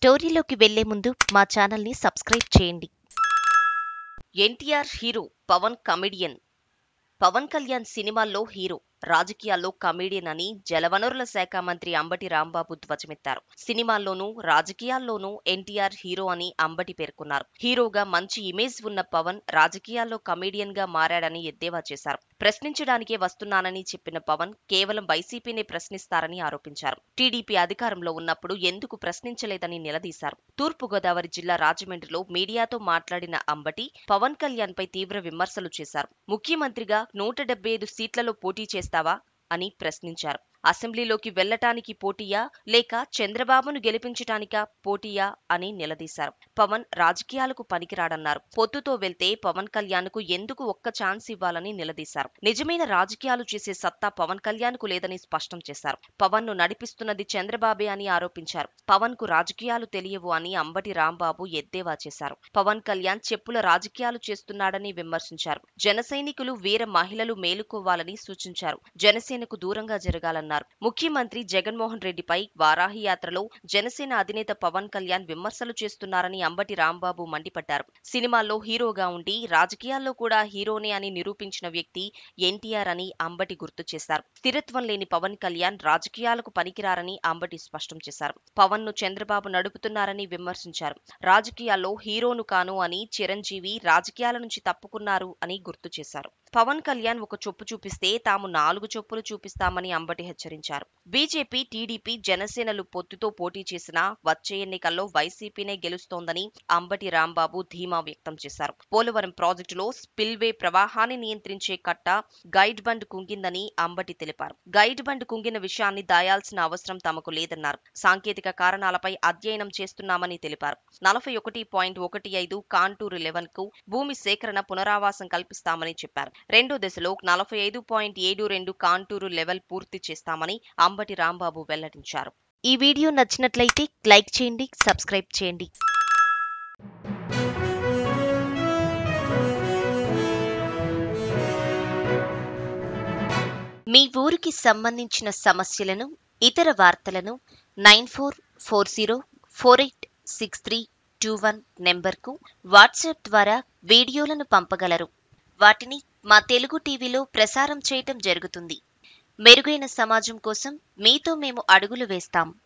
స్టోరీలోకి వెళ్లే ముందు మా ఛానల్ని సబ్స్క్రైబ్ చేయండి ఎన్టీఆర్ హీరో పవన్ కమెడియన్ పవన్ కళ్యాణ్ సినిమాల్లో హీరో రాజకీయాల్లో కమేడియన్ అని జలవనరుల శాఖ మంత్రి అంబటి రాంబాబు ధ్వజమెత్తారు సినిమాల్లోనూ రాజకీయాల్లోనూ ఎన్టీఆర్ హీరో అని అంబటి పేర్కొన్నారు హీరోగా మంచి ఇమేజ్ ఉన్న పవన్ రాజకీయాల్లో కమేడియన్ గా మారాడని ఎద్దేవా చేశారు ప్రశ్నించడానికే వస్తున్నానని చెప్పిన పవన్ కేవలం వైసీపీనే ప్రశ్నిస్తారని ఆరోపించారు టీడీపీ అధికారంలో ఉన్నప్పుడు ఎందుకు ప్రశ్నించలేదని నిలదీశారు తూర్పుగోదావరి జిల్లా రాజమండ్రిలో మీడియాతో మాట్లాడిన అంబటి పవన్ కళ్యాణ్ పై తీవ్ర విమర్శలు చేశారు ముఖ్యమంత్రిగా నూట ఐదు సీట్లలో పోటీ చేస్తారు ఇస్తావా అని ప్రశ్నించారు అసెంబ్లీలోకి వెళ్లటానికి పోటీయా లేక చంద్రబాబును గెలిపించటానిక పోటీయా అని నిలదీశారు పవన్ రాజకీయాలకు పనికిరాడన్నారు పొత్తుతో వెళ్తే పవన్ కళ్యాణ్ కు ఎందుకు ఒక్క ఛాన్స్ ఇవ్వాలని నిలదీశారు నిజమైన రాజకీయాలు చేసే సత్తా పవన్ కళ్యాణ్ కు లేదని స్పష్టం చేశారు పవన్ ను నడిపిస్తున్నది చంద్రబాబే అని ఆరోపించారు పవన్ కు రాజకీయాలు తెలియవు అని అంబటి రాంబాబు ఎద్దేవా చేశారు పవన్ కళ్యాణ్ చెప్పుల రాజకీయాలు చేస్తున్నాడని విమర్శించారు జన సైనికులు వీర మహిళలు మేలుకోవాలని సూచించారు జనసేనకు దూరంగా జరగాలన్నారు అన్నారు ముఖ్యమంత్రి జగన్మోహన్ రెడ్డిపై వారాహి యాత్రలో జనసేన అధినేత పవన్ కళ్యాణ్ విమర్శలు చేస్తున్నారని అంబటి రాంబాబు మండిపడ్డారు సినిమాల్లో హీరోగా ఉండి రాజకీయాల్లో కూడా హీరోనే అని నిరూపించిన వ్యక్తి ఎన్టీఆర్ అని అంబటి గుర్తు చేశారు స్థిరత్వం లేని పవన్ కళ్యాణ్ రాజకీయాలకు పనికిరారని అంబటి స్పష్టం చేశారు పవన్ ను చంద్రబాబు నడుపుతున్నారని విమర్శించారు రాజకీయాల్లో హీరోను కాను అని చిరంజీవి రాజకీయాల నుంచి తప్పుకున్నారు అని గుర్తు చేశారు పవన్ కళ్యాణ్ ఒక చొప్పు చూపిస్తే తాము నాలుగు చొప్పులు చూపిస్తామని అంబటి హెచ్చరించారు బీజేపీ టీడీపీ జనసేనలు పొత్తుతో పోటీ చేసినా వచ్చే ఎన్నికల్లో వైసీపీనే గెలుస్తోందని అంబటి రాంబాబు ధీమా వ్యక్తం చేశారు పోలవరం ప్రాజెక్టులో స్పిల్వే ప్రవాహాన్ని నియంత్రించే కట్ట గైడ్ బండ్ కుంగిందని అంబటి తెలిపారు గైడ్ బండ్ కుంగిన విషయాన్ని దాయాల్సిన అవసరం తమకు లేదన్నారు సాంకేతిక కారణాలపై అధ్యయనం చేస్తున్నామని తెలిపారు నలభై ఒకటి పాయింట్ ఒకటి ఐదు కాంటూరు లెవెన్ కు భూమి సేకరణ పునరావాసం కల్పిస్తామని చెప్పారు రెండో దశలో నలభై ఐదు పాయింట్ ఏడు రెండు కాంటూరు లెవెల్ పూర్తి చేస్తారు చేస్తామని అంబటి రాంబాబు వెల్లడించారు ఈ వీడియో నచ్చినట్లయితే లైక్ చేయండి సబ్స్క్రైబ్ చేయండి మీ ఊరికి సంబంధించిన సమస్యలను ఇతర వార్తలను nine four four zero four eight six three two one నెంబర్కు వాట్సాప్ ద్వారా వీడియోలను పంపగలరు వాటిని మా తెలుగు టీవీలో ప్రసారం చేయటం జరుగుతుంది మెరుగైన సమాజం కోసం మీతో మేము అడుగులు వేస్తాం